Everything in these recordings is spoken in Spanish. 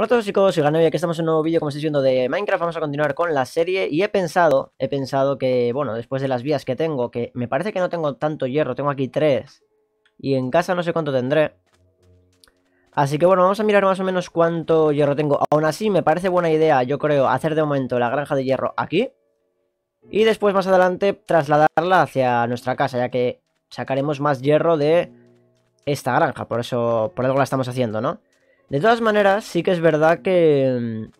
Hola a todos chicos, soy y aquí estamos en un nuevo vídeo como estáis viendo de Minecraft, vamos a continuar con la serie y he pensado, he pensado que, bueno, después de las vías que tengo, que me parece que no tengo tanto hierro, tengo aquí tres y en casa no sé cuánto tendré. Así que bueno, vamos a mirar más o menos cuánto hierro tengo. Aún así me parece buena idea, yo creo, hacer de momento la granja de hierro aquí y después más adelante trasladarla hacia nuestra casa, ya que sacaremos más hierro de esta granja, por eso, por algo la estamos haciendo, ¿no? De todas maneras, sí que es verdad que... Mm,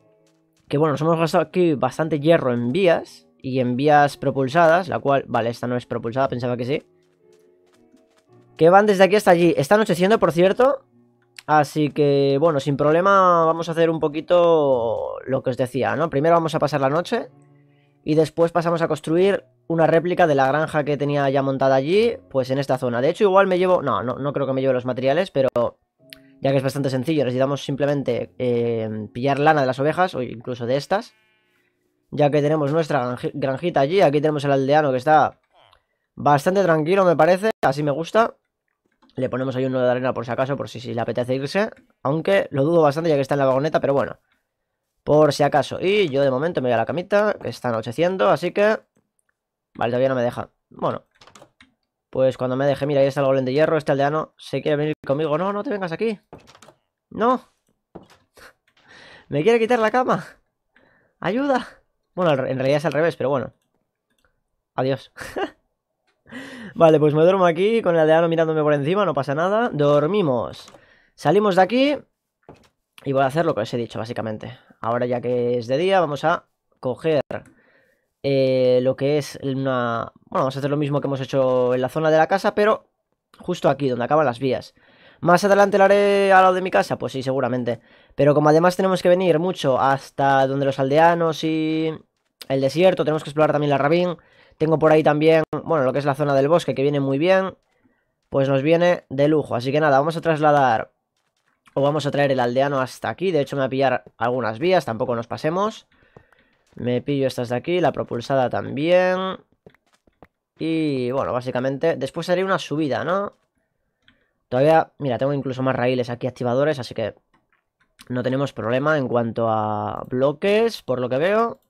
que bueno, nos hemos gastado aquí bastante hierro en vías y en vías propulsadas, la cual... Vale, esta no es propulsada, pensaba que sí. Que van desde aquí hasta allí. Está anocheciendo, por cierto. Así que, bueno, sin problema vamos a hacer un poquito lo que os decía, ¿no? Primero vamos a pasar la noche y después pasamos a construir una réplica de la granja que tenía ya montada allí, pues en esta zona. De hecho, igual me llevo... No, no, no creo que me lleve los materiales, pero ya que es bastante sencillo. Necesitamos simplemente eh, pillar lana de las ovejas o incluso de estas. Ya que tenemos nuestra granjita allí. Aquí tenemos el aldeano que está bastante tranquilo, me parece. Así me gusta. Le ponemos ahí uno de arena por si acaso, por si, si le apetece irse. Aunque lo dudo bastante ya que está en la vagoneta, pero bueno. Por si acaso. Y yo de momento me voy a la camita, que está anocheciendo, así que... Vale, todavía no me deja. Bueno, pues cuando me deje... mira, ahí está el golem de hierro, este aldeano se quiere venir conmigo. No, no te vengas aquí. No. me quiere quitar la cama. Ayuda. Bueno, en realidad es al revés, pero bueno. Adiós. vale, pues me duermo aquí con el aldeano mirándome por encima, no pasa nada. Dormimos. Salimos de aquí y voy a hacer lo que os he dicho, básicamente. Ahora ya que es de día, vamos a coger eh, lo que es una... Bueno, vamos a hacer lo mismo que hemos hecho en la zona de la casa, pero justo aquí, donde acaban las vías. ¿Más adelante lo haré al lado de mi casa? Pues sí, seguramente. Pero como además tenemos que venir mucho hasta donde los aldeanos y el desierto, tenemos que explorar también la rabín. Tengo por ahí también, bueno, lo que es la zona del bosque, que viene muy bien. Pues nos viene de lujo. Así que nada, vamos a trasladar o vamos a traer el aldeano hasta aquí. De hecho, me va a pillar algunas vías, tampoco nos pasemos. Me pillo estas de aquí, la propulsada también. Y bueno, básicamente, después haré una subida, ¿no? Todavía, mira, tengo incluso más raíles aquí activadores, así que no tenemos problema en cuanto a bloques, por lo que veo.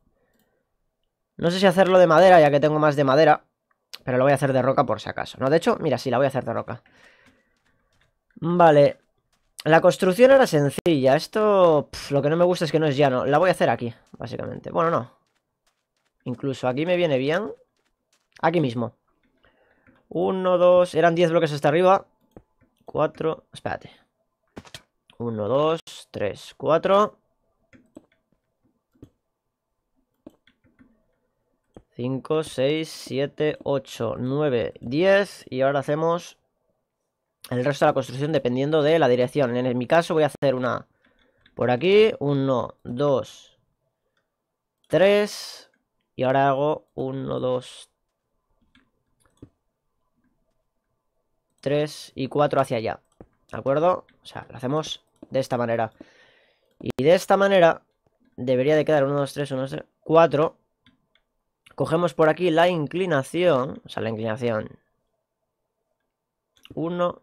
No sé si hacerlo de madera, ya que tengo más de madera, pero lo voy a hacer de roca por si acaso. No, de hecho, mira, sí, la voy a hacer de roca. Vale, la construcción era sencilla. Esto, lo que no me gusta es que no es llano. La voy a hacer aquí, básicamente. Bueno, no. Incluso aquí me viene bien. Aquí mismo. Uno, dos... Eran diez bloques hasta arriba. Cuatro... Espérate. Uno, dos, tres, cuatro... Cinco, seis, siete, ocho, nueve, diez... Y ahora hacemos el resto de la construcción dependiendo de la dirección. En mi caso voy a hacer una por aquí, 1, 2, 3. y ahora hago 1, 2. 3 y 4 hacia allá, ¿de acuerdo? O sea, lo hacemos de esta manera. Y de esta manera debería de quedar 1, 2, 3, 1, 3, 4. Cogemos por aquí la inclinación, o sea, la inclinación. 1,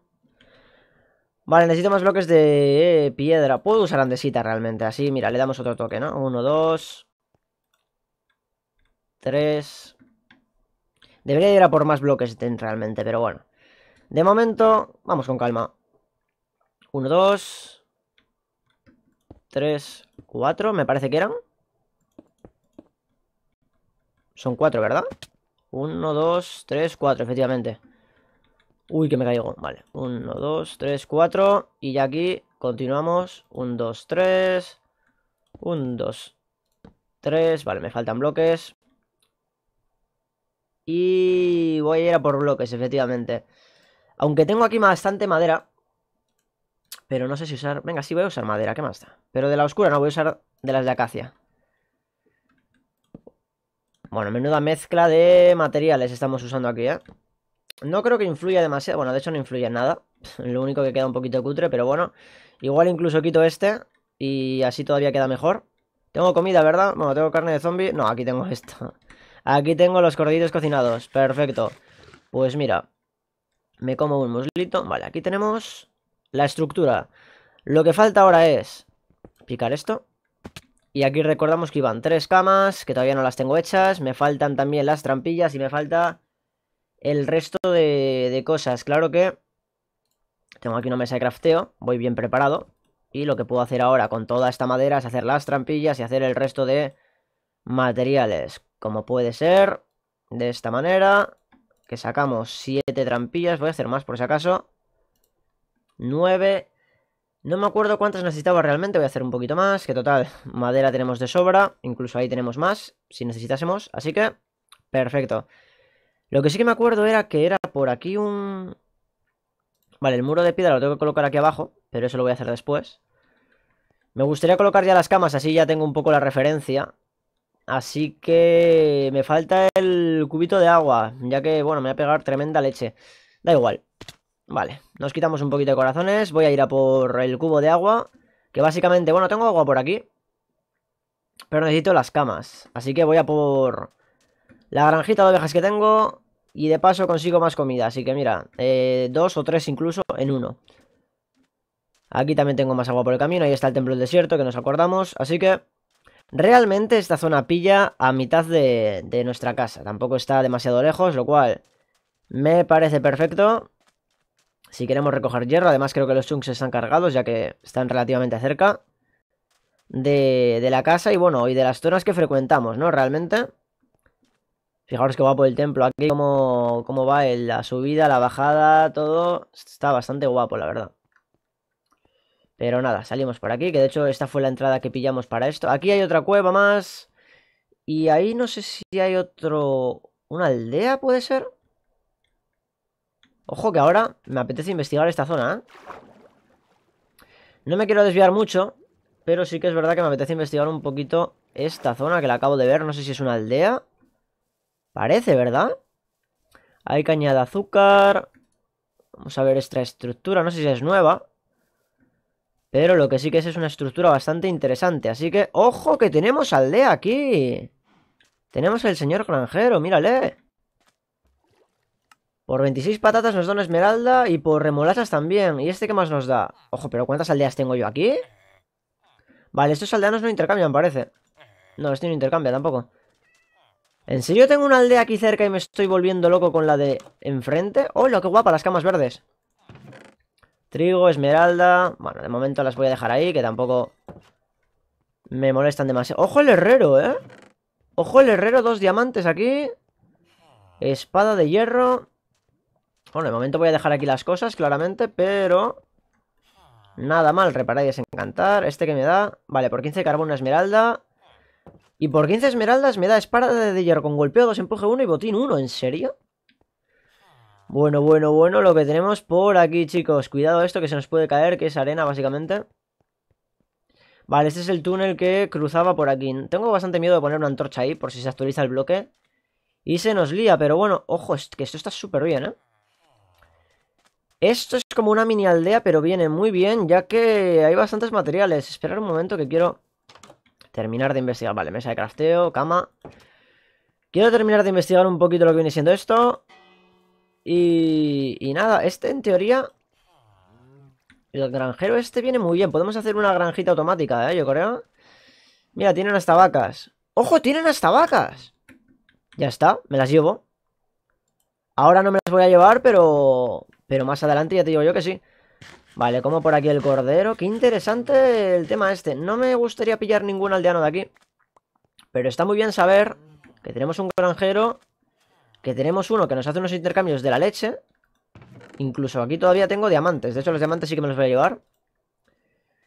Vale, necesito más bloques de eh, piedra. Puedo usar andesita realmente. Así, mira, le damos otro toque, ¿no? Uno, dos. Tres. Debería ir a por más bloques realmente, pero bueno. De momento, vamos con calma. Uno, dos. Tres, cuatro, me parece que eran. Son cuatro, ¿verdad? Uno, dos, tres, cuatro, efectivamente. Uy, que me caigo. Vale. 1, 2, 3, 4. Y ya aquí continuamos. 1, 2, 3. 1, 2, 3. Vale, me faltan bloques. Y voy a ir a por bloques, efectivamente. Aunque tengo aquí bastante madera. Pero no sé si usar... Venga, sí voy a usar madera, ¿qué más está? Pero de la oscura no, voy a usar de las de acacia. Bueno, menuda mezcla de materiales estamos usando aquí, ¿eh? No creo que influya demasiado. Bueno, de hecho no influye en nada. Lo único que queda un poquito cutre, pero bueno. Igual incluso quito este y así todavía queda mejor. Tengo comida, ¿verdad? Bueno, tengo carne de zombie. No, aquí tengo esto. Aquí tengo los cordillos cocinados. Perfecto. Pues mira. Me como un muslito. Vale, aquí tenemos la estructura. Lo que falta ahora es picar esto. Y aquí recordamos que iban tres camas, que todavía no las tengo hechas. Me faltan también las trampillas y me falta el resto de, cosas. Claro que tengo aquí una mesa de crafteo, voy bien preparado. Y lo que puedo hacer ahora con toda esta madera es hacer las trampillas y hacer el resto de materiales. Como puede ser, de esta manera, que sacamos 7 trampillas. Voy a hacer más por si acaso. 9. No me acuerdo cuántas necesitaba realmente, voy a hacer un poquito más. Que total, madera tenemos de sobra, incluso ahí tenemos más, si necesitásemos. Así que, perfecto. Lo que sí que me acuerdo era que era por aquí un... Vale, el muro de piedra lo tengo que colocar aquí abajo, pero eso lo voy a hacer después. Me gustaría colocar ya las camas, así ya tengo un poco la referencia. Así que me falta el cubito de agua, ya que, bueno, me va a pegar tremenda leche. Da igual. Vale, nos quitamos un poquito de corazones. Voy a ir a por el cubo de agua, que básicamente, bueno, tengo agua por aquí. Pero necesito las camas, así que voy a por la granjita de ovejas que tengo. Y de paso consigo más comida. Así que mira, eh, dos o tres incluso en uno. Aquí también tengo más agua por el camino. Ahí está el templo del desierto que nos acordamos. Así que realmente esta zona pilla a mitad de, nuestra casa. Tampoco está demasiado lejos, lo cual me parece perfecto. Si queremos recoger hierro, además creo que los chunks están cargados ya que están relativamente cerca de, de la casa y bueno, y de las zonas que frecuentamos, ¿no? Realmente... Fijaros que guapo por el templo aquí, cómo, va la subida, la bajada, todo. Está bastante guapo, la verdad. Pero nada, salimos por aquí, que de hecho esta fue la entrada que pillamos para esto. Aquí hay otra cueva más. Y ahí no sé si hay otro... ¿Una aldea puede ser? Ojo que ahora me apetece investigar esta zona, ¿eh? No me quiero desviar mucho, pero sí que es verdad que me apetece investigar un poquito esta zona que la acabo de ver. No sé si es una aldea Parece, ¿verdad? Hay caña de azúcar. Vamos a ver esta estructura. No sé si es nueva. Pero lo que sí que es es una estructura bastante interesante. Así que, ¡ojo que tenemos aldea aquí! Tenemos el señor granjero, mírale. Por 26 patatas nos da una esmeralda y por remolachas también. ¿Y este qué más nos da? Ojo, pero ¿cuántas aldeas tengo yo aquí? Vale, estos aldeanos no intercambian, parece. No, este no intercambia tampoco. ¿En serio tengo una aldea aquí cerca y me estoy volviendo loco con la de enfrente? ¡Oh, lo que guapa! Las camas verdes. Trigo, esmeralda... Bueno, de momento las voy a dejar ahí, que tampoco me molestan demasiado. ¡Ojo el herrero, eh! ¡Ojo el herrero! Dos diamantes aquí. Espada de hierro. Bueno, de momento voy a dejar aquí las cosas, claramente, pero... Nada mal, reparar y desencantar. Este que me da... Vale, por 15 carbón una esmeralda. Y por 15 esmeraldas me da espada de hierro con golpeo 2, empuje 1 y botín 1. ¿En serio? Bueno, bueno, bueno, lo que tenemos por aquí, chicos. Cuidado esto que se nos puede caer, que es arena, básicamente. Vale, este es el túnel que cruzaba por aquí. Tengo bastante miedo de poner una antorcha ahí, por si se actualiza el bloque. Y se nos lía, pero bueno, ojo, que esto está súper bien, ¿eh? Esto es como una mini aldea, pero viene muy bien, ya que hay bastantes materiales. Esperar un momento que quiero Terminar de investigar. Vale, mesa de crafteo, cama. Quiero terminar de investigar un poquito lo que viene siendo esto. Y, y nada, este en teoría... El granjero este viene muy bien. Podemos hacer una granjita automática, ¿eh? Yo creo. Mira, tienen hasta vacas. ¡Ojo, tienen hasta vacas! Ya está, me las llevo. Ahora no me las voy a llevar, pero... Pero más adelante ya te digo yo que sí. Vale, como por aquí el cordero. Qué interesante el tema este. No me gustaría pillar ningún aldeano de aquí. Pero está muy bien saber que tenemos un granjero. Que tenemos uno que nos hace unos intercambios de la leche. Incluso aquí todavía tengo diamantes. De hecho, los diamantes sí que me los voy a llevar.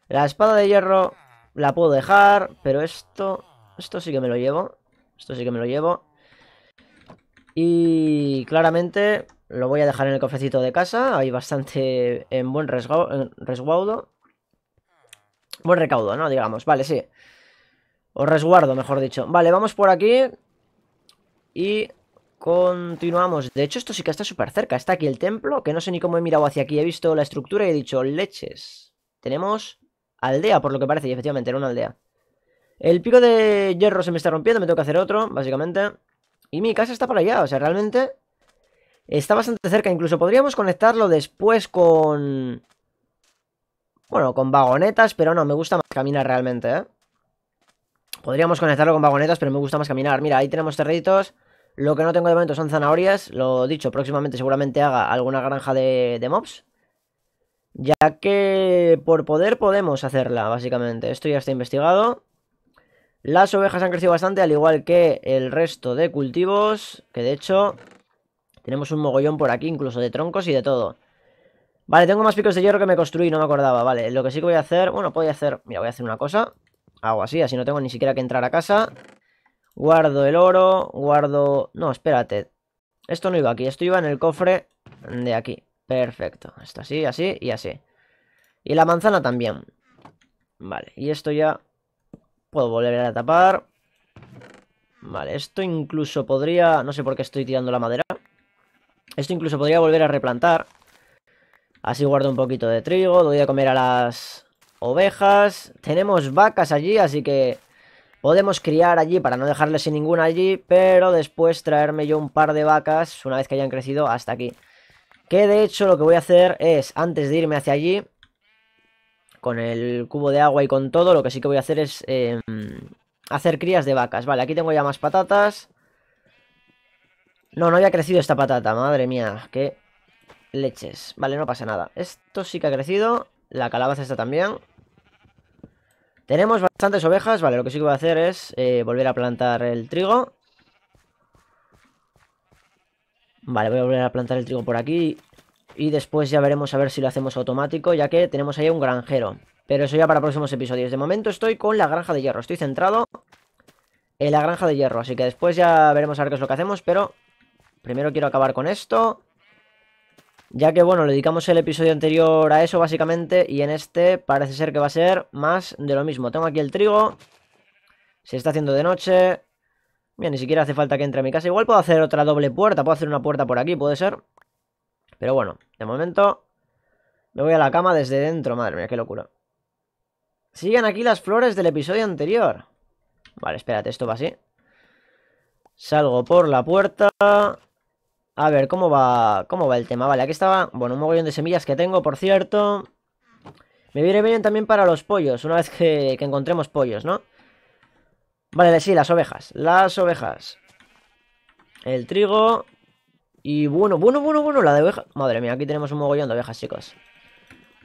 La espada de hierro la puedo dejar. Pero esto... Esto sí que me lo llevo. Esto sí que me lo llevo. Y claramente lo voy a dejar en el cofecito de casa. Hay bastante en buen resguardo. Buen recaudo, ¿no? Digamos. Vale, sí. O resguardo, mejor dicho. Vale, vamos por aquí. Y continuamos. De hecho, esto sí que está súper cerca. Está aquí el templo, que no sé ni cómo he mirado hacia aquí. He visto la estructura y he dicho leches. Tenemos aldea, por lo que parece. Y efectivamente, era una aldea. El pico de hierro se me está rompiendo. Me tengo que hacer otro, básicamente. Y mi casa está para allá. O sea, realmente Está bastante cerca, incluso podríamos conectarlo después con... Bueno, con vagonetas, pero no, me gusta más caminar realmente, ¿eh? Podríamos conectarlo con vagonetas, pero me gusta más caminar. Mira, ahí tenemos territos Lo que no tengo de momento son zanahorias. Lo dicho, próximamente seguramente haga alguna granja de, de mobs. Ya que por poder podemos hacerla, básicamente. Esto ya está investigado. Las ovejas han crecido bastante, al igual que el resto de cultivos. Que de hecho, tenemos un mogollón por aquí, incluso de troncos y de todo. Vale, tengo más picos de hierro que me construí, no me acordaba. Vale, lo que sí que voy a hacer... Bueno, voy a hacer... Mira, voy a hacer una cosa. Hago así, así no tengo ni siquiera que entrar a casa. Guardo el oro, guardo... No, espérate. Esto no iba aquí, esto iba en el cofre de aquí. Perfecto. Esto así, así y así. Y la manzana también. Vale, y esto ya... Puedo volver a tapar. Vale, esto incluso podría... No sé por qué estoy tirando la madera. Esto incluso podría volver a replantar. Así guardo un poquito de trigo, voy a comer a las ovejas. Tenemos vacas allí, así que podemos criar allí para no dejarles sin ninguna allí, pero después traerme yo un par de vacas una vez que hayan crecido hasta aquí. Que de hecho lo que voy a hacer es, antes de irme hacia allí, con el cubo de agua y con todo, lo que sí que voy a hacer es em, hacer crías de vacas. Vale, aquí tengo ya más patatas. No, no había crecido esta patata, madre mía, qué leches. Vale, no pasa nada. Esto sí que ha crecido, la calabaza está también. Tenemos bastantes ovejas, vale, lo que sí que voy a hacer es eh, volver a plantar el trigo. Vale, voy a volver a plantar el trigo por aquí y después ya veremos a ver si lo hacemos automático, ya que tenemos ahí un granjero. Pero eso ya para próximos episodios. De momento estoy con la granja de hierro, estoy centrado en la granja de hierro, así que después ya veremos a ver qué es lo que hacemos, pero Primero quiero acabar con esto. Ya que, bueno, le dedicamos el episodio anterior a eso, básicamente. Y en este parece ser que va a ser más de lo mismo. Tengo aquí el trigo. Se está haciendo de noche. Mira, ni siquiera hace falta que entre a mi casa. Igual puedo hacer otra doble puerta. Puedo hacer una puerta por aquí, puede ser. Pero bueno, de momento... Me voy a la cama desde dentro. Madre mía, qué locura. Siguen aquí las flores del episodio anterior. Vale, espérate, esto va así. Salgo por la puerta... A ver, ¿cómo va, cómo va el tema? Vale, aquí estaba, bueno, un mogollón de semillas que tengo, por cierto. Me viene bien también para los pollos, una vez que, que encontremos pollos, ¿no? Vale, sí, las ovejas, las ovejas. El trigo. Y bueno, bueno, bueno, bueno, la de oveja Madre mía, aquí tenemos un mogollón de ovejas, chicos.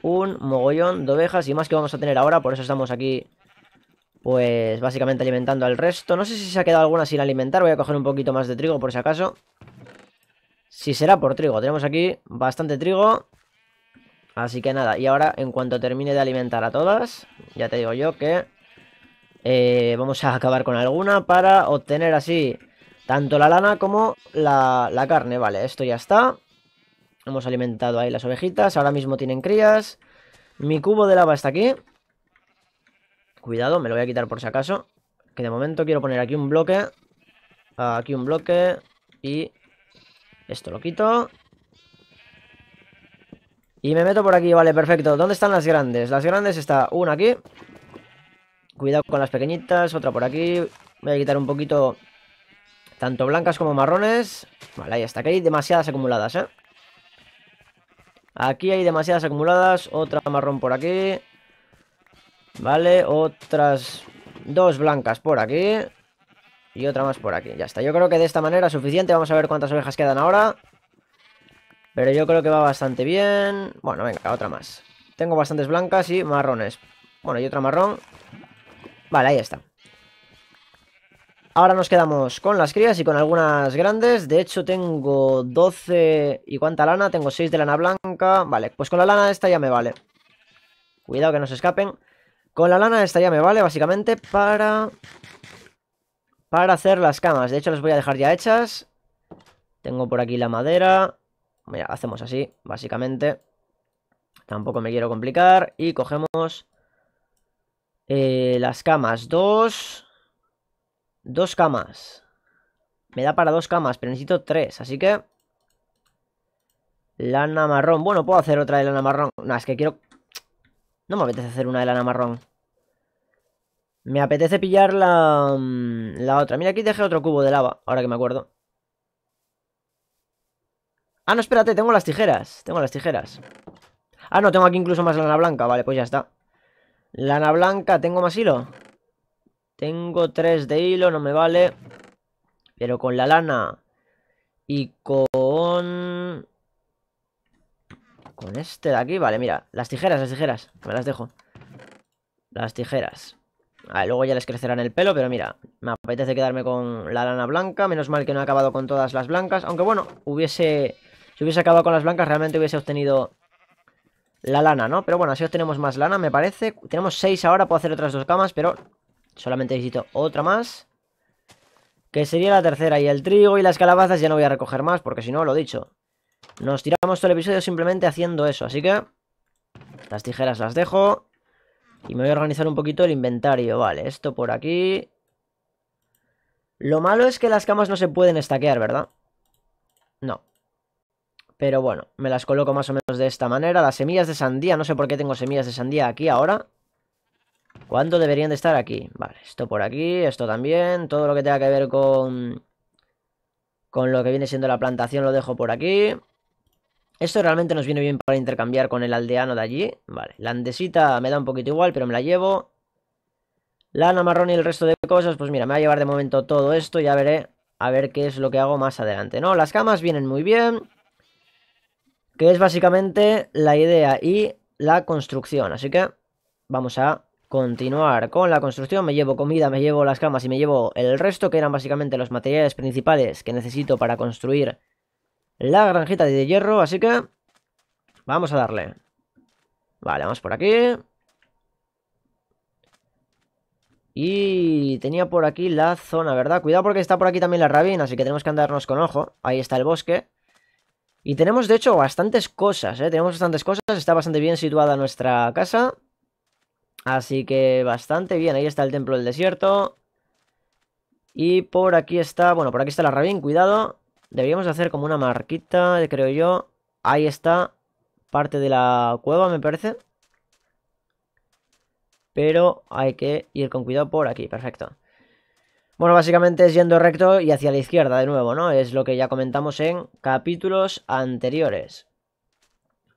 Un mogollón de ovejas y más que vamos a tener ahora, por eso estamos aquí pues básicamente alimentando al resto. No sé si se ha quedado alguna sin alimentar, voy a coger un poquito más de trigo por si acaso. Si será por trigo. Tenemos aquí bastante trigo. Así que nada, y ahora en cuanto termine de alimentar a todas, ya te digo yo que eh, vamos a acabar con alguna para obtener así tanto la lana como la carne. Vale, esto ya está. Hemos alimentado ahí las ovejitas, ahora mismo tienen crías. Mi cubo de lava está aquí. Cuidado, me lo voy a quitar por si acaso. Que de momento quiero poner aquí un bloque. Aquí un bloque. Y esto lo quito. Y me meto por aquí, vale, perfecto. ¿Dónde están las grandes? Las grandes está una aquí. Cuidado con las pequeñitas, otra por aquí. Voy a quitar un poquito tanto blancas como marrones. Vale, ahí está. Aquí hay demasiadas acumuladas, ¿eh? Aquí hay demasiadas acumuladas. Otra marrón por aquí. Vale, otras dos blancas por aquí. Y otra más por aquí, ya está. Yo creo que de esta manera es suficiente. Vamos a ver cuántas ovejas quedan ahora. Pero yo creo que va bastante bien. Bueno, venga, otra más. Tengo bastantes blancas y marrones. Bueno, y otra marrón. Vale, ahí está. Ahora nos quedamos con las crías y con algunas grandes. De hecho, tengo 12... ¿Y cuánta lana? Tengo 6 de lana blanca. Vale, pues con la lana esta ya me vale. Cuidado que no se escapen. Con la lana esta ya me vale, básicamente, para para hacer las camas. De hecho, las voy a dejar ya hechas. Tengo por aquí la madera. Mira, hacemos así, básicamente. Tampoco me quiero complicar. Y cogemos eh, las camas. Dos. Dos camas. Me da para dos camas, pero necesito tres. Así que... Lana marrón. Bueno, puedo hacer otra de lana marrón. No, es que quiero... No me apetece hacer una de lana marrón. Me apetece pillar la, mm, la otra. Mira, aquí dejé otro cubo de lava, ahora que me acuerdo. Ah, no, espérate, tengo las tijeras. Tengo las tijeras. Ah, no, tengo aquí incluso más lana blanca. Vale, pues ya está. Lana blanca, ¿tengo más hilo? Tengo tres de hilo, no me vale. Pero con la lana y con... Con este de aquí, vale, mira. Las tijeras, las tijeras. Me las dejo. Las tijeras. A ah, luego ya les crecerán el pelo, pero mira, me apetece quedarme con la lana blanca. Menos mal que no he acabado con todas las blancas. Aunque bueno, hubiese... Si hubiese acabado con las blancas, realmente hubiese obtenido la lana, ¿no? Pero bueno, así obtenemos más lana, me parece. Tenemos seis ahora, puedo hacer otras dos camas, pero solamente necesito otra más. Que sería la tercera. Y el trigo y las calabazas ya no voy a recoger más, porque si no, lo he dicho. Nos tiramos todo el episodio simplemente haciendo eso, así que... Las tijeras las dejo. Y me voy a organizar un poquito el inventario. Vale, esto por aquí. Lo malo es que las camas no se pueden estaquear, ¿verdad? No. Pero bueno, me las coloco más o menos de esta manera. Las semillas de sandía, no sé por qué tengo semillas de sandía aquí ahora. ¿Cuánto deberían de estar aquí? Vale, esto por aquí, esto también. Todo lo que tenga que ver con... Con lo que viene siendo la plantación lo dejo por aquí. Esto realmente nos viene bien para intercambiar con el aldeano de allí. Vale, la andesita me da un poquito igual, pero me la llevo. Lana marrón y el resto de cosas, pues mira, me va a llevar de momento todo esto. Ya veré a ver qué es lo que hago más adelante, ¿no? Las camas vienen muy bien. Que es básicamente la idea y la construcción. Así que vamos a continuar con la construcción. Me llevo comida, me llevo las camas y me llevo el resto, que eran básicamente los materiales principales que necesito para construir la granjita de hierro, así que vamos a darle. Vale, vamos por aquí. Y tenía por aquí la zona, ¿verdad? Cuidado porque está por aquí también la rabina, así que tenemos que andarnos con ojo. Ahí está el bosque. Y tenemos, de hecho, bastantes cosas, ¿eh? Tenemos bastantes cosas, está bastante bien situada nuestra casa. Así que bastante bien, ahí está el templo del desierto. Y por aquí está, bueno, por aquí está la rabina. cuidado. Deberíamos hacer como una marquita, creo yo. Ahí está. Parte de la cueva, me parece. Pero hay que ir con cuidado por aquí. Perfecto. Bueno, básicamente es yendo recto y hacia la izquierda de nuevo, ¿no? Es lo que ya comentamos en capítulos anteriores.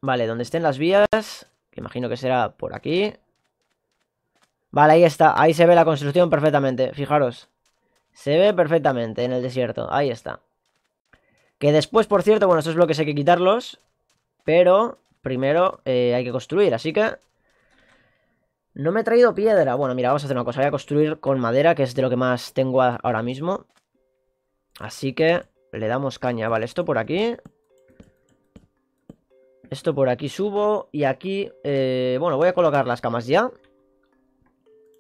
Vale, donde estén las vías, que imagino que será por aquí. Vale, ahí está, ahí se ve la construcción perfectamente, fijaros. Se ve perfectamente en el desierto, ahí está. Que después, por cierto, bueno, estos bloques hay que quitarlos. Pero primero eh, hay que construir, así que... No me he traído piedra. Bueno, mira, vamos a hacer una cosa. Voy a construir con madera, que es de lo que más tengo ahora mismo. Así que le damos caña. Vale, esto por aquí. Esto por aquí subo. Y aquí, eh, bueno, voy a colocar las camas ya.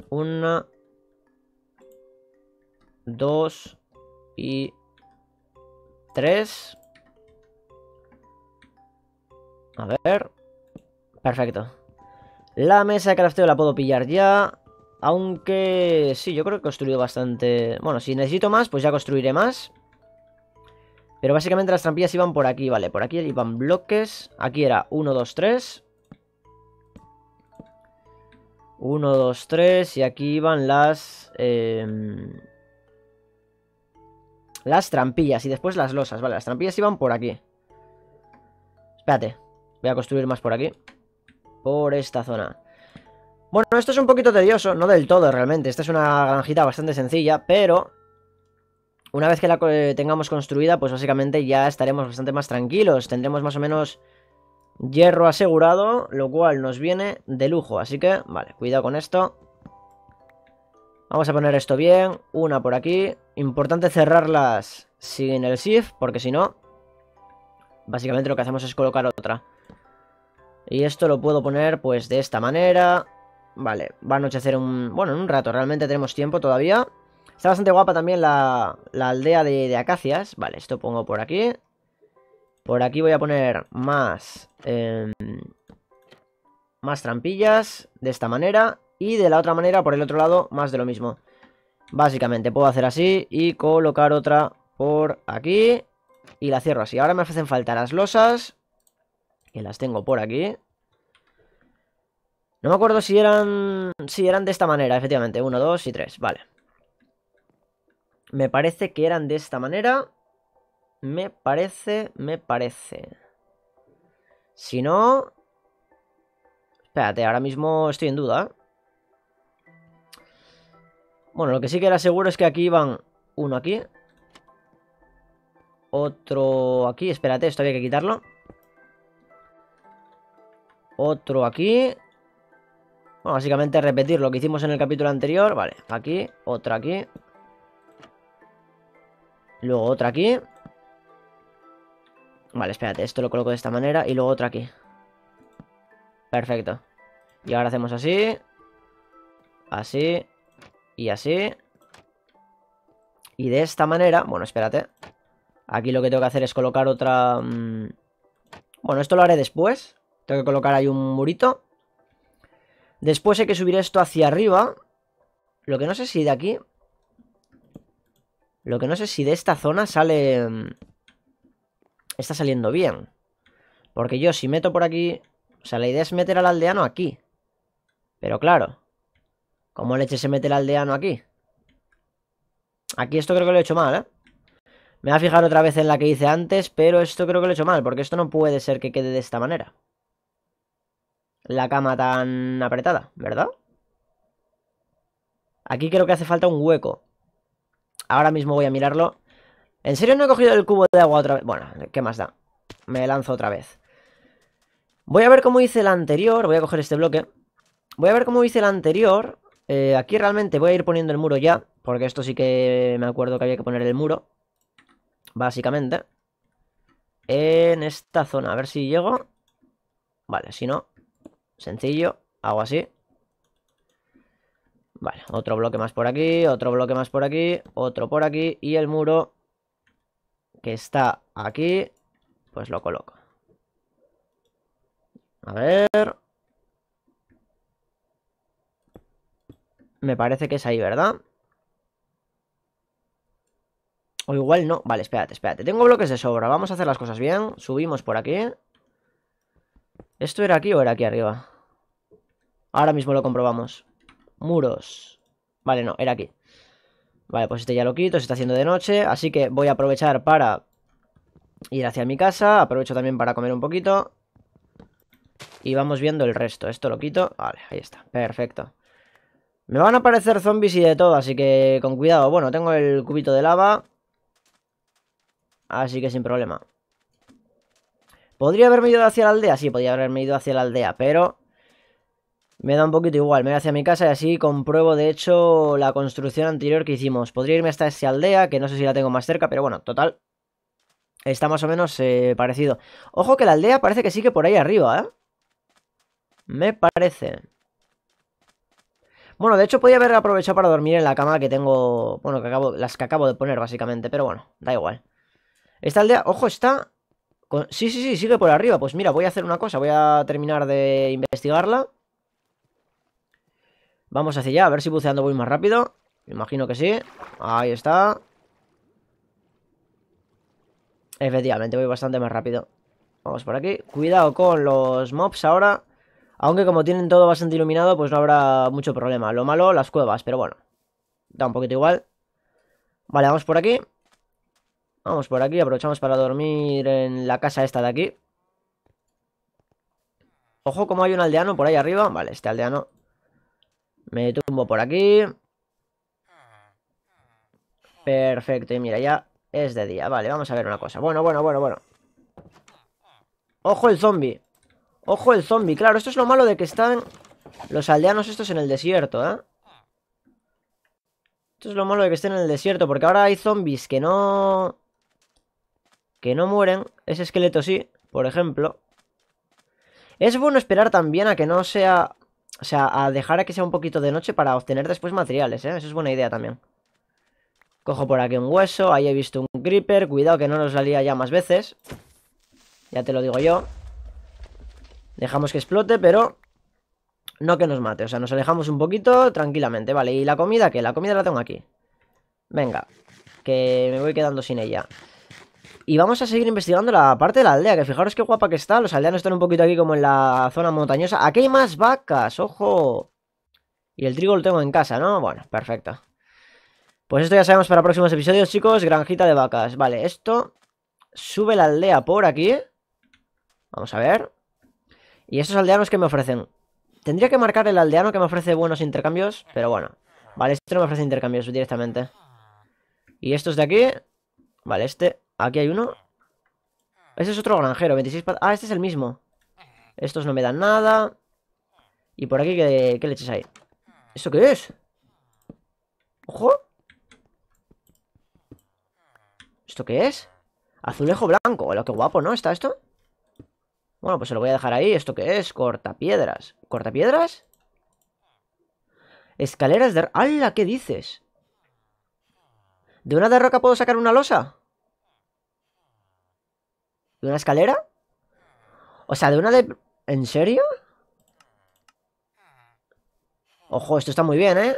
Una. Dos. Y 3. A ver. Perfecto. La mesa de crafteo la puedo pillar ya. Aunque sí, yo creo que he construido bastante... Bueno, si necesito más, pues ya construiré más. Pero básicamente las trampillas iban por aquí, vale. Por aquí iban bloques. Aquí era 1, 2, 3. 1, 2, 3. Y aquí iban las... Eh... Las trampillas y después las losas. Vale, las trampillas iban por aquí. Espérate. Voy a construir más por aquí. Por esta zona. Bueno, esto es un poquito tedioso. No del todo, realmente. Esta es una granjita bastante sencilla, pero... Una vez que la eh, tengamos construida, pues básicamente ya estaremos bastante más tranquilos. Tendremos más o menos hierro asegurado, lo cual nos viene de lujo. Así que, vale, cuidado con esto. Vamos a poner esto bien. Una por aquí. Importante cerrarlas sin el shift, porque si no, básicamente lo que hacemos es colocar otra. Y esto lo puedo poner pues de esta manera. Vale, va a anochecer un... Bueno, en un rato, realmente tenemos tiempo todavía. Está bastante guapa también la, aldea de, acacias. Vale, esto pongo por aquí. Por aquí voy a poner más... Em, más trampillas, de esta manera. Y de la otra manera, por el otro lado, más de lo mismo. Básicamente puedo hacer así y colocar otra por aquí. Y la cierro así. Ahora me hacen falta las losas. Que las tengo por aquí. No me acuerdo si eran... Si eran de esta manera, efectivamente. Uno, dos y tres. Vale. Me parece que eran de esta manera. Me parece, me parece. Si no... Espérate, ahora mismo estoy en duda. ¿eh? Bueno, lo que sí que era seguro es que aquí iban uno aquí. Otro aquí. Espérate, esto había que quitarlo. Otro aquí. Bueno, básicamente repetir lo que hicimos en el capítulo anterior. Vale, aquí, Otro aquí. Luego otro aquí. Vale, espérate, esto lo coloco de esta manera y luego otro aquí. Perfecto. Y ahora hacemos así. Así. Y así. Y de esta manera... Bueno, espérate. Aquí lo que tengo que hacer es colocar otra... Mm, bueno, esto lo haré después. Tengo que colocar ahí un murito. Después hay que subir esto hacia arriba. Lo que no sé si de aquí... Lo que no sé si de esta zona sale... Mm, está saliendo bien. Porque yo si meto por aquí... O sea, la idea es meter al aldeano aquí. Pero claro... ¿Cómo leche se mete el aldeano aquí? Aquí esto creo que lo he hecho mal, ¿eh? Me voy a fijar otra vez en la que hice antes, pero esto creo que lo he hecho mal, porque esto no puede ser que quede de esta manera. La cama tan apretada, ¿verdad? Aquí creo que hace falta un hueco. Ahora mismo voy a mirarlo. ¿En serio no he cogido el cubo de agua otra vez? Bueno, ¿qué más da? Me lanzo otra vez. Voy a ver cómo hice el anterior. Voy a coger este bloque. Voy a ver cómo hice el anterior eh, aquí realmente voy a ir poniendo el muro ya, porque esto sí que me acuerdo que había que poner el muro, básicamente. En esta zona, a ver si llego. Vale, si no, sencillo, hago así. Vale, otro bloque más por aquí, otro bloque más por aquí, otro por aquí, y el muro que está aquí, pues lo coloco. A ver, Me parece que es ahí, ¿verdad? O igual no. Vale, espérate, espérate. Tengo bloques de sobra. Vamos a hacer las cosas bien. Subimos por aquí. ¿Esto era aquí o era aquí arriba? Ahora mismo lo comprobamos. Muros. Vale, no, era aquí. Vale, pues este ya lo quito, se está haciendo de noche, así que voy a aprovechar para ir hacia mi casa, aprovecho también para comer un poquito. Y vamos viendo el resto, esto lo quito, vale, ahí está, perfecto. Me van a aparecer zombies y de todo, así que con cuidado. Bueno, tengo el cubito de lava. Así que sin problema. ¿Podría haberme ido hacia la aldea? Sí, podría haberme ido hacia la aldea, pero... Me da un poquito igual, me voy hacia mi casa y así compruebo de hecho la construcción anterior que hicimos. Podría irme hasta esa aldea, que no sé si la tengo más cerca, pero bueno, total. Está más o menos eh, parecido. Ojo que la aldea parece que sigue por ahí arriba, ¿eh? Me parece. Bueno, de hecho podía haber aprovechado para dormir en la cama que tengo... Bueno, que acabo, las que acabo de poner, básicamente. Pero bueno, da igual. Esta aldea... Ojo, está... Sí, sí, sí, sigue por arriba. Pues mira, voy a hacer una cosa. Voy a terminar de investigarla. Vamos hacia allá, a ver si buceando voy más rápido. Me imagino que sí. Ahí está. Efectivamente, voy bastante más rápido. Vamos por aquí. Cuidado con los mobs ahora. Aunque como tienen todo bastante iluminado, pues no habrá mucho problema. Lo malo, las cuevas, pero bueno. Da un poquito igual. Vale, vamos por aquí. Vamos por aquí, aprovechamos para dormir en la casa esta de aquí. Ojo, como hay un aldeano por ahí arriba. Vale, este aldeano. Me tumbo por aquí. Perfecto, y mira, ya es de día. Vale, vamos a ver una cosa. Bueno, bueno, bueno, bueno. ¡Ojo el zombie! Ojo el zombie, claro, esto es lo malo de que están los aldeanos estos en el desierto, ¿eh? Esto es lo malo de que estén en el desierto, porque ahora hay zombies que no... Que no mueren, ese esqueleto sí, por ejemplo. Es bueno esperar también a que no sea... O sea, a dejar a que sea un poquito de noche para obtener después materiales, ¿eh? Eso es buena idea también. Cojo por aquí un hueso, ahí he visto un creeper, cuidado que no nos salía ya más veces. Ya te lo digo yo. Dejamos que explote, pero no que nos mate. O sea, nos alejamos un poquito tranquilamente. Vale, ¿y la comida qué? La comida la tengo aquí. Venga, que me voy quedando sin ella. Y vamos a seguir investigando la parte de la aldea, que fijaros qué guapa que está. Los aldeanos están un poquito aquí como en la zona montañosa. Aquí hay más vacas, ojo. Y el trigo lo tengo en casa, ¿no? Bueno, perfecto. Pues esto ya sabemos para próximos episodios, chicos. Granjita de vacas. Vale, esto... Sube la aldea por aquí. Vamos a ver. Y esos aldeanos que me ofrecen. Tendría que marcar el aldeano que me ofrece buenos intercambios, pero bueno. Vale, este no me ofrece intercambios directamente. Y estos de aquí... Vale, este... Aquí hay uno. Este es otro granjero, 26... Ah, este es el mismo. Estos no me dan nada. Y por aquí, ¿qué, leches hay? ¿Esto qué es? ¡Ojo! ¿Esto qué es? Azulejo blanco. Lo que guapo, ¿no? ¿Está esto? Bueno, pues se lo voy a dejar ahí. ¿Esto qué es? Cortapiedras. ¿Cortapiedras? Escaleras de... ¡Hala! ¿Qué dices? ¿De una de roca puedo sacar una losa? ¿De una escalera? O sea, de una de... ¿En serio? Ojo, esto está muy bien, ¿eh?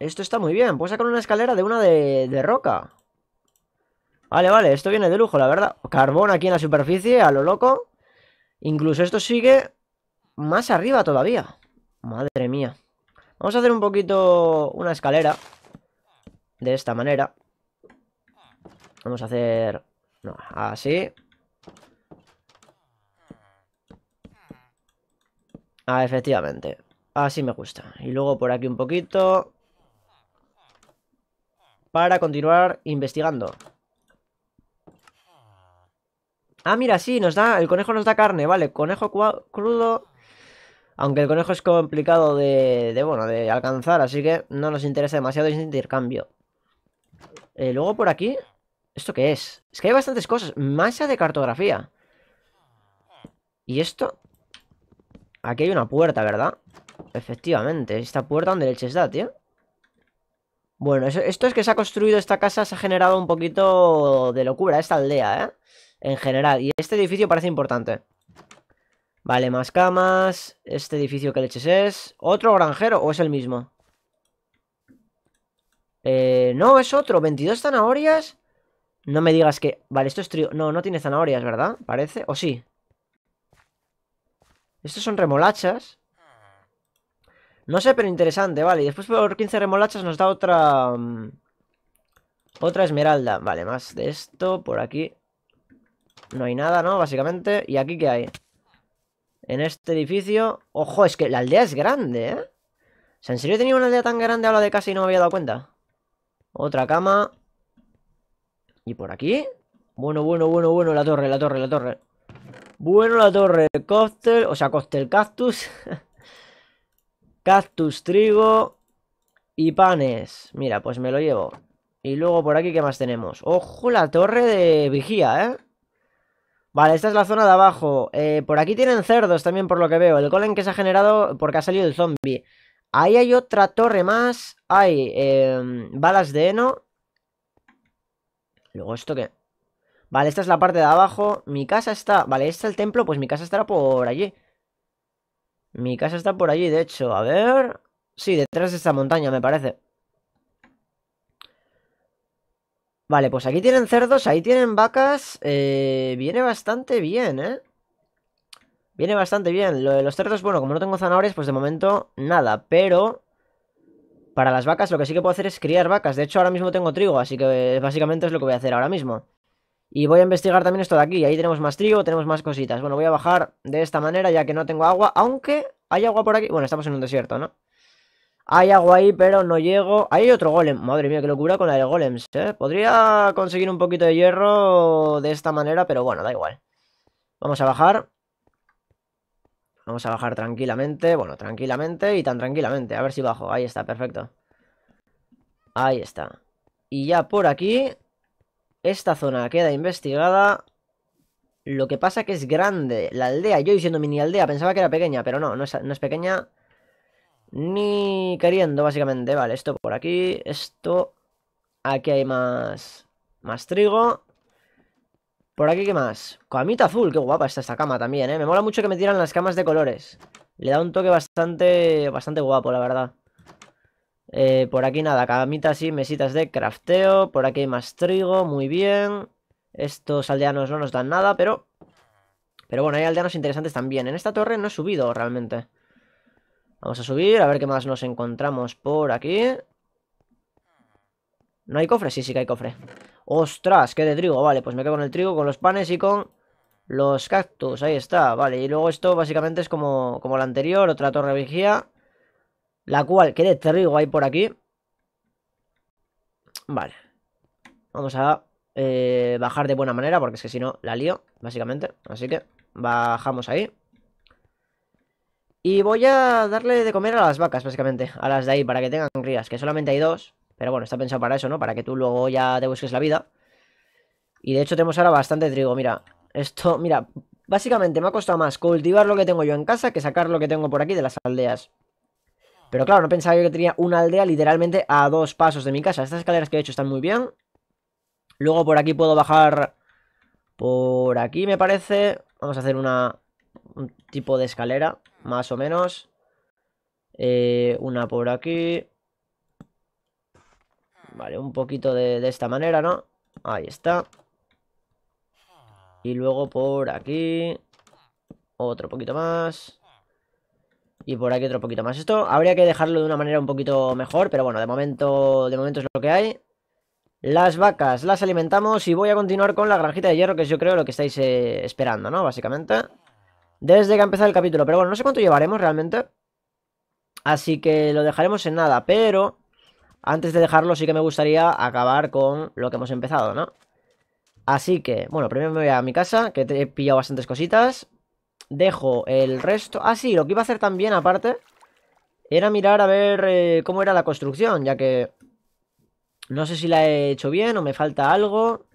Esto está muy bien. Puedo sacar una escalera de una de, de roca. Vale, vale, esto viene de lujo, la verdad. Carbón aquí en la superficie, a lo loco. Incluso esto sigue más arriba todavía. Madre mía. Vamos a hacer un poquito una escalera. De esta manera. Vamos a hacer... así. Ah, efectivamente. Así me gusta. Y luego por aquí un poquito. Para continuar investigando. Ah, mira, sí, nos da, el conejo nos da carne, vale, conejo crudo. Aunque el conejo es complicado de, bueno, de alcanzar, así que no nos interesa demasiado ese intercambio. Eh, luego por aquí, ¿esto qué es? Es que hay bastantes cosas, masa de cartografía. Y esto, aquí hay una puerta, ¿verdad? Efectivamente, esta puerta donde leches da, tío. Bueno, esto es que se ha construido esta casa, se ha generado un poquito de locura esta aldea, ¿eh? en general. Y este edificio parece importante. Vale, más camas. Este edificio que leches es. ¿Otro granjero o es el mismo? Eh, no, es otro. ¿22 zanahorias? No me digas que... Vale, esto es trio. No, no tiene zanahorias, ¿verdad? Parece. ¿O sí? Estos son remolachas. No sé, pero interesante, vale. Y después por 15 remolachas nos da otra... Mm, otra esmeralda. Vale, más de esto por aquí. No hay nada, ¿no? Básicamente. ¿Y aquí qué hay? En este edificio... ¡Ojo! Es que la aldea es grande, ¿eh? O sea, ¿en serio tenía una aldea tan grande la de casa y no me había dado cuenta? Otra cama. ¿Y por aquí? Bueno, bueno, bueno, bueno. La torre, la torre, la torre. Bueno, la torre. Cóctel... O sea, cóctel cactus. cactus, trigo... Y panes. Mira, pues me lo llevo. Y luego por aquí, ¿qué más tenemos? ¡Ojo, la torre de vigía, eh! Vale, esta es la zona de abajo. Eh, por aquí tienen cerdos también, por lo que veo. El golem que se ha generado porque ha salido el zombie. Ahí hay otra torre más. Hay em, balas de heno. Luego, ¿esto qué? Vale, esta es la parte de abajo. Mi casa está... Vale, este es el templo. Pues mi casa estará por allí. Mi casa está por allí, de hecho. A ver... Sí, detrás de esta montaña, me parece. Vale, pues aquí tienen cerdos, ahí tienen vacas. Eh, viene bastante bien, ¿eh? Viene bastante bien. Lo de los cerdos, bueno, como no tengo zanahorias, pues de momento nada. Pero para las vacas lo que sí que puedo hacer es criar vacas. De hecho, ahora mismo tengo trigo, así que básicamente es lo que voy a hacer ahora mismo. Y voy a investigar también esto de aquí. Ahí tenemos más trigo, tenemos más cositas. Bueno, voy a bajar de esta manera ya que no tengo agua. Aunque hay agua por aquí. Bueno, estamos en un desierto, ¿no? Hay agua ahí, pero no llego. hay otro golem. Madre mía, qué locura con la de golems, ¿eh? Podría conseguir un poquito de hierro de esta manera, pero bueno, da igual. Vamos a bajar. Vamos a bajar tranquilamente. Bueno, tranquilamente y tan tranquilamente. A ver si bajo. Ahí está, perfecto. Ahí está. Y ya por aquí... Esta zona queda investigada. Lo que pasa es que es grande. La aldea, yo siendo mini aldea, pensaba que era pequeña, pero no, no es pequeña. Ni queriendo, básicamente. Vale, esto por aquí. Esto. Aquí hay más. Más trigo. Por aquí, ¿qué más? Camita azul. Qué guapa está esta cama también, ¿eh? Me mola mucho que me tiran las camas de colores. Le da un toque bastante. Bastante guapo, la verdad. Eh, por aquí nada, camitas y mesitas de crafteo. Por aquí hay más trigo, muy bien. Estos aldeanos no nos dan nada, pero... Pero bueno, hay aldeanos interesantes también. En esta torre no he subido realmente. Vamos a subir, a ver qué más nos encontramos por aquí. ¿No hay cofre? Sí, sí que hay cofre. ¡Ostras! ¡Qué de trigo! Vale, pues me quedo con el trigo, con los panes y con los cactus. Ahí está, vale. Y luego esto básicamente es como, como la anterior, otra torre vigía. La cual, qué de trigo hay por aquí. Vale. Vamos a eh, bajar de buena manera porque es que si no la lío, básicamente. Así que bajamos ahí. Y voy a darle de comer a las vacas, básicamente. A las de ahí, para que tengan crías. Que solamente hay dos. Pero bueno, está pensado para eso, ¿no? Para que tú luego ya te busques la vida. Y de hecho tenemos ahora bastante trigo, mira. Esto, mira, básicamente me ha costado más cultivar lo que tengo yo en casa que sacar lo que tengo por aquí de las aldeas. Pero claro, no pensaba yo que tenía una aldea literalmente a dos pasos de mi casa. Estas escaleras que he hecho están muy bien. Luego por aquí puedo bajar... Por aquí me parece. Vamos a hacer una... Un tipo de escalera más o menos. Eh, una por aquí. Vale, un poquito de, esta manera, ¿no? Ahí está. Y luego por aquí. Otro poquito más. Y por aquí otro poquito más. Esto habría que dejarlo de una manera un poquito mejor, pero bueno, de momento, de momento es lo que hay. Las vacas las alimentamos y voy a continuar con la granjita de hierro, que es yo creo lo que estáis eh, esperando, ¿no? Básicamente desde que ha empezado el capítulo. Pero bueno, no sé cuánto llevaremos realmente. Así que lo dejaremos en nada. Pero antes de dejarlo sí que me gustaría acabar con lo que hemos empezado, ¿no? Así que, bueno, primero me voy a mi casa, que he pillado bastantes cositas. Dejo el resto. Ah, sí, lo que iba a hacer también aparte era mirar a ver eh, cómo era la construcción, ya que no sé si la he hecho bien o me falta algo.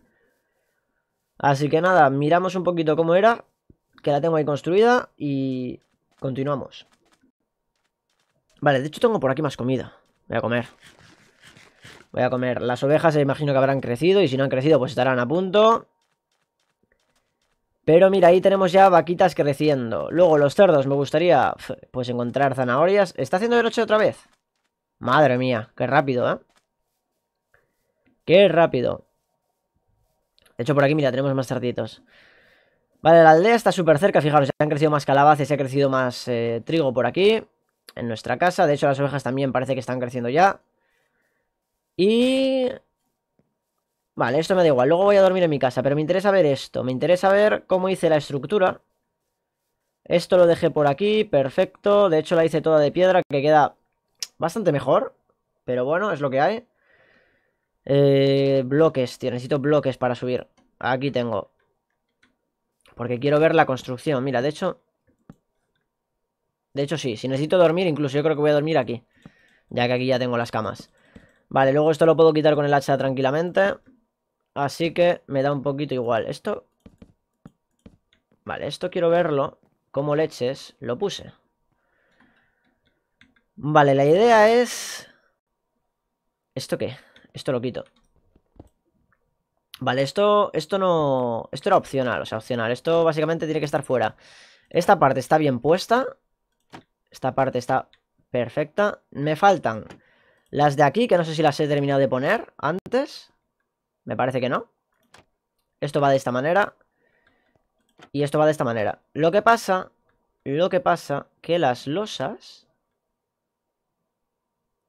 Así que nada, miramos un poquito cómo era que la tengo ahí construida y continuamos. Vale, de hecho tengo por aquí más comida. Voy a comer. Voy a comer. Las ovejas eh, imagino que habrán crecido y si no han crecido pues estarán a punto. Pero mira, ahí tenemos ya vaquitas creciendo. Luego los cerdos, me gustaría pues encontrar zanahorias. ¿Está haciendo el noche otra vez? Madre mía, qué rápido, ¿eh? Qué rápido. De hecho por aquí, mira, tenemos más cerditos. Vale, la aldea está súper cerca, fijaros, ya han crecido más calabazas, se ha crecido más eh, trigo por aquí, en nuestra casa. De hecho, las ovejas también parece que están creciendo ya. Y... Vale, esto me da igual, luego voy a dormir en mi casa, pero me interesa ver esto, me interesa ver cómo hice la estructura. Esto lo dejé por aquí, perfecto, de hecho la hice toda de piedra, que queda bastante mejor, pero bueno, es lo que hay. Eh, bloques, tío, necesito bloques para subir. Aquí tengo. Porque quiero ver la construcción. Mira, de hecho... De hecho sí, si necesito dormir, incluso yo creo que voy a dormir aquí. Ya que aquí ya tengo las camas. Vale, luego esto lo puedo quitar con el hacha tranquilamente. Así que me da un poquito igual. Esto... Vale, esto quiero verlo. Como leches lo puse. Vale, la idea es... ¿Esto qué? Esto lo quito. Vale, esto, esto no... Esto era opcional, o sea, opcional. Esto básicamente tiene que estar fuera. Esta parte está bien puesta. Esta parte está perfecta. Me faltan las de aquí, que no sé si las he terminado de poner antes. Me parece que no. Esto va de esta manera. Y esto va de esta manera. Lo que pasa... Lo que pasa que las losas...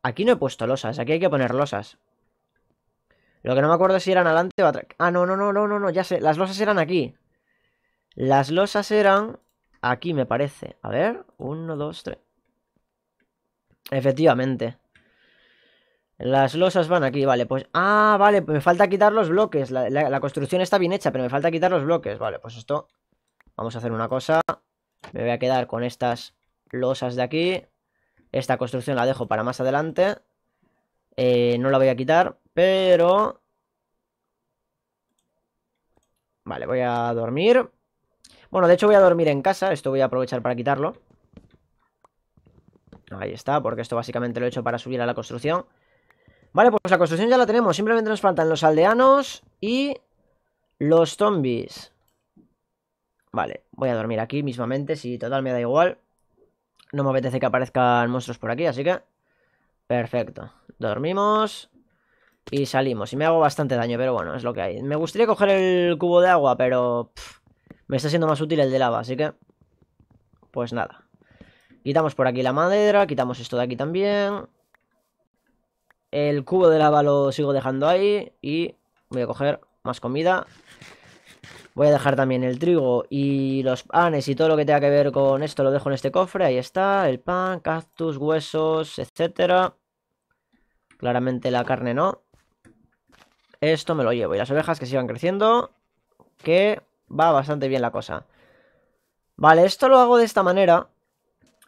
Aquí no he puesto losas, aquí hay que poner losas. Lo que no me acuerdo es si eran adelante o atrás. Ah, no, no, no, no, no, no, ya sé. Las losas eran aquí. Las losas eran aquí, me parece. A ver, uno, dos, tres. Efectivamente. Las losas van aquí, vale, pues... Ah, vale, pues me falta quitar los bloques. La, construcción está bien hecha, pero me falta quitar los bloques. Vale, pues esto... Vamos a hacer una cosa. Me voy a quedar con estas losas de aquí. Esta construcción la dejo para más adelante. Eh, no la voy a quitar. Pero... Vale, voy a dormir. Bueno, de hecho voy a dormir en casa. Esto voy a aprovechar para quitarlo. Ahí está, porque esto básicamente lo he hecho para subir a la construcción. Vale, pues la construcción ya la tenemos. Simplemente nos faltan los aldeanos y los zombies. Vale, voy a dormir aquí mismamente. Si total me da igual. No me apetece que aparezcan monstruos por aquí, así que... Perfecto. Dormimos. Y salimos. Y me hago bastante daño, pero bueno, es lo que hay. Me gustaría coger el cubo de agua, pero... me está siendo más útil el de lava, así que... Pues nada. Quitamos por aquí la madera, quitamos esto de aquí también. El cubo de lava lo sigo dejando ahí. Y voy a coger más comida. Voy a dejar también el trigo y los panes y todo lo que tenga que ver con esto lo dejo en este cofre. Ahí está, el pan, cactus, huesos, etcétera. Claramente la carne no. Esto me lo llevo. Y las ovejas que sigan creciendo. Que va bastante bien la cosa. Vale, esto lo hago de esta manera.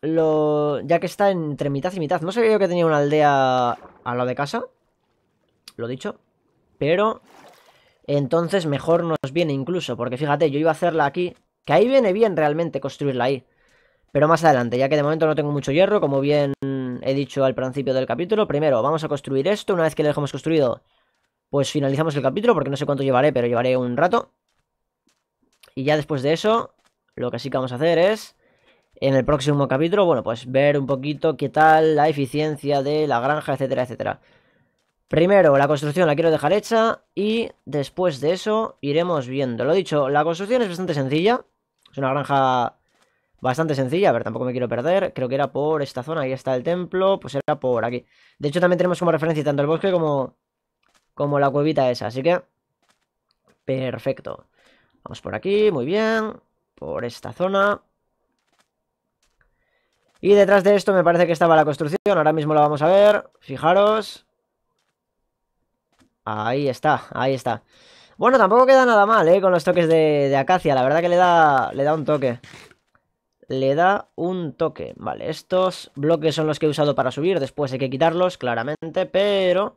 Lo... Ya que está entre mitad y mitad. No sabía yo que tenía una aldea a lo de casa. Lo dicho. Pero... Entonces mejor nos viene incluso. Porque fíjate, yo iba a hacerla aquí. Que ahí viene bien realmente construirla ahí. Pero más adelante, ya que de momento no tengo mucho hierro, como bien he dicho al principio del capítulo. Primero, vamos a construir esto. Una vez que lo dejemos construido, pues finalizamos el capítulo porque no sé cuánto llevaré, pero llevaré un rato. Y ya después de eso, lo que sí que vamos a hacer es, en el próximo capítulo, bueno, pues ver un poquito qué tal la eficiencia de la granja, etcétera, etcétera. Primero, la construcción la quiero dejar hecha y después de eso iremos viendo. Lo dicho, la construcción es bastante sencilla. Es una granja bastante sencilla. A ver, tampoco me quiero perder. Creo que era por esta zona. Ahí está el templo. Pues era por aquí. De hecho, también tenemos como referencia tanto el bosque como como la cuevita esa, así que... Perfecto. Vamos por aquí, muy bien. Por esta zona. Y detrás de esto me parece que estaba la construcción. Ahora mismo la vamos a ver. Fijaros. Ahí está, ahí está. Bueno, tampoco queda nada mal, ¿eh? Con los toques de, acacia. La verdad que le da, le da un toque. Le da un toque. Vale, estos bloques son los que he usado para subir. Después hay que quitarlos, claramente. Pero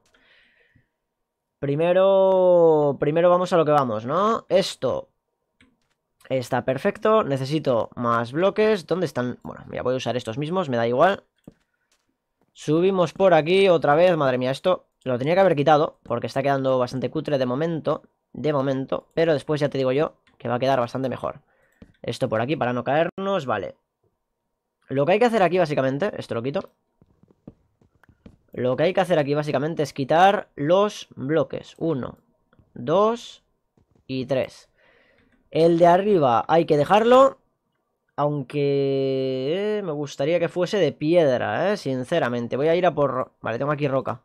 Primero, primero vamos a lo que vamos, ¿no? Esto está perfecto. Necesito más bloques. ¿Dónde están? Bueno, ya voy a usar estos mismos, me da igual. Subimos por aquí otra vez. Madre mía, esto lo tenía que haber quitado porque está quedando bastante cutre de momento. De momento, pero después ya te digo yo que va a quedar bastante mejor. Esto por aquí para no caernos, vale. Lo que hay que hacer aquí básicamente, esto lo quito. Lo que hay que hacer aquí básicamente es quitar los bloques. Uno, dos y tres. El de arriba hay que dejarlo. Aunque eh, me gustaría que fuese de piedra, eh, sinceramente. Voy a ir a por... Vale, tengo aquí roca.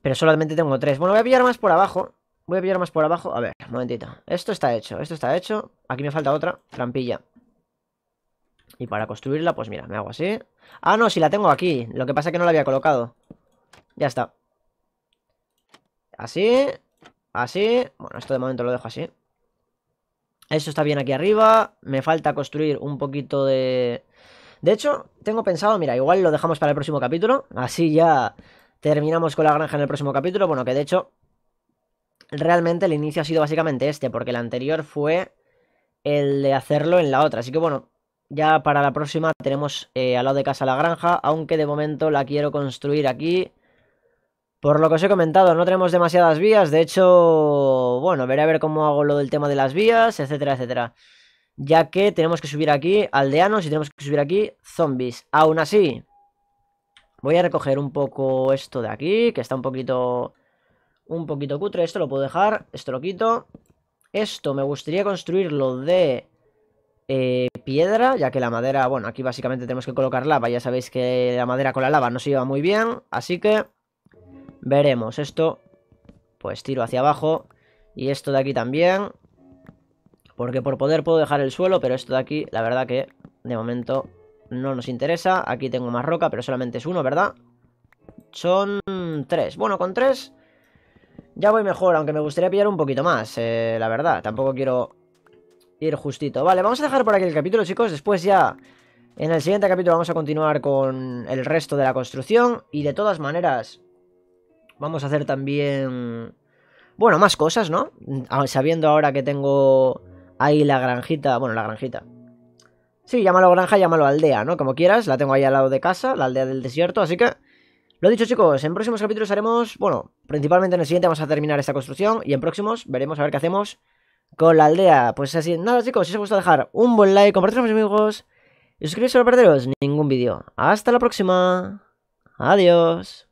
Pero solamente tengo tres. Bueno, voy a pillar más por abajo. Voy a pillar más por abajo. A ver, un momentito. Esto está hecho, esto está hecho. Aquí me falta otra trampilla. Y para construirla, pues mira, me hago así. Ah, no, si la tengo aquí. Lo que pasa es que no la había colocado. Ya está. Así. Así. Bueno, esto de momento lo dejo así. Eso está bien aquí arriba. Me falta construir un poquito de... De hecho, tengo pensado, mira, igual lo dejamos para el próximo capítulo. Así ya terminamos con la granja en el próximo capítulo. Bueno, que de hecho, realmente el inicio ha sido básicamente este, porque el anterior fue el de hacerlo en la otra. Así que bueno, ya para la próxima tenemos eh, al lado de casa la granja, aunque de momento la quiero construir aquí. Por lo que os he comentado, no tenemos demasiadas vías, de hecho, bueno, veré a ver cómo hago lo del tema de las vías, etcétera, etcétera. Ya que tenemos que subir aquí aldeanos y tenemos que subir aquí zombies. Aún así, voy a recoger un poco esto de aquí, que está un poquito, un poquito cutre. Esto lo puedo dejar, esto lo quito. Esto me gustaría construirlo de... Eh, piedra, ya que la madera, bueno, aquí básicamente tenemos que colocar lava. Ya sabéis que la madera con la lava no se lleva muy bien, así que veremos. Esto, pues tiro hacia abajo y esto de aquí también. Porque por poder puedo dejar el suelo, pero esto de aquí, la verdad que de momento no nos interesa. Aquí tengo más roca, pero solamente es uno, ¿verdad? Son tres. Bueno, con tres ya voy mejor, aunque me gustaría pillar un poquito más, eh, la verdad. Tampoco quiero ir justito. Vale, vamos a dejar por aquí el capítulo, chicos. Después ya, en el siguiente capítulo vamos a continuar con el resto de la construcción. Y de todas maneras, vamos a hacer también... Bueno, más cosas, ¿no? Sabiendo ahora que tengo ahí la granjita... Bueno, la granjita. Sí, llámalo granja, llámalo aldea, ¿no? Como quieras, la tengo ahí al lado de casa, la aldea del desierto, así que... Lo dicho chicos, en próximos capítulos haremos, bueno, principalmente en el siguiente vamos a terminar esta construcción y en próximos veremos a ver qué hacemos con la aldea. Pues así, nada chicos, si os gusta dejar un buen like, compartir con mis amigos y suscribiros para no perderos ningún vídeo. Hasta la próxima. Adiós.